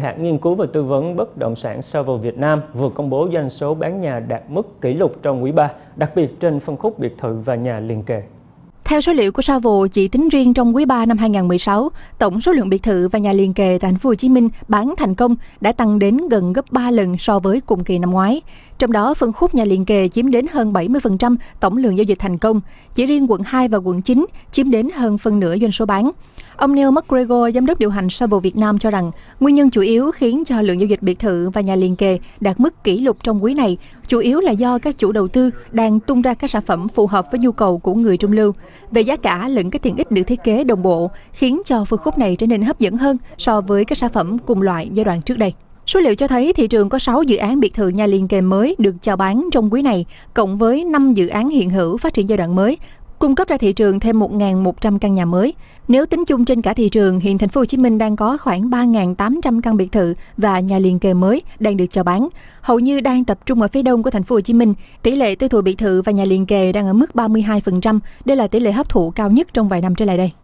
Hãng nghiên cứu và tư vấn bất động sản Savills Việt Nam vừa công bố doanh số bán nhà đạt mức kỷ lục trong quý 3, đặc biệt trên phân khúc biệt thự và nhà liền kề. Theo số liệu của Savills, chỉ tính riêng trong quý 3 năm 2016, tổng số lượng biệt thự và nhà liền kề tại thành phố Hồ Chí Minh bán thành công đã tăng đến gần gấp 3 lần so với cùng kỳ năm ngoái. Trong đó, phân khúc nhà liền kề chiếm đến hơn 70% tổng lượng giao dịch thành công, chỉ riêng quận 2 và quận 9 chiếm đến hơn phân nửa doanh số bán. Ông Neil McGregor, giám đốc điều hành Savills Việt Nam cho rằng, nguyên nhân chủ yếu khiến cho lượng giao dịch biệt thự và nhà liền kề đạt mức kỷ lục trong quý này chủ yếu là do các chủ đầu tư đang tung ra các sản phẩm phù hợp với nhu cầu của người trung lưu. Về giá cả lẫn các tiện ích được thiết kế đồng bộ khiến cho phân khúc này trở nên hấp dẫn hơn so với các sản phẩm cùng loại giai đoạn trước đây. Số liệu cho thấy thị trường có 6 dự án biệt thự nhà liền kề mới được chào bán trong quý này, cộng với 5 dự án hiện hữu phát triển giai đoạn mới, cung cấp ra thị trường thêm 1.100 căn nhà mới. Nếu tính chung trên cả thị trường, hiện thành phố Hồ Chí Minh đang có khoảng 3.800 căn biệt thự và nhà liền kề mới đang được chào bán. Hầu như đang tập trung ở phía đông của thành phố Hồ Chí Minh, tỷ lệ tiêu thụ biệt thự và nhà liền kề đang ở mức 32%, đây là tỷ lệ hấp thụ cao nhất trong vài năm trở lại đây.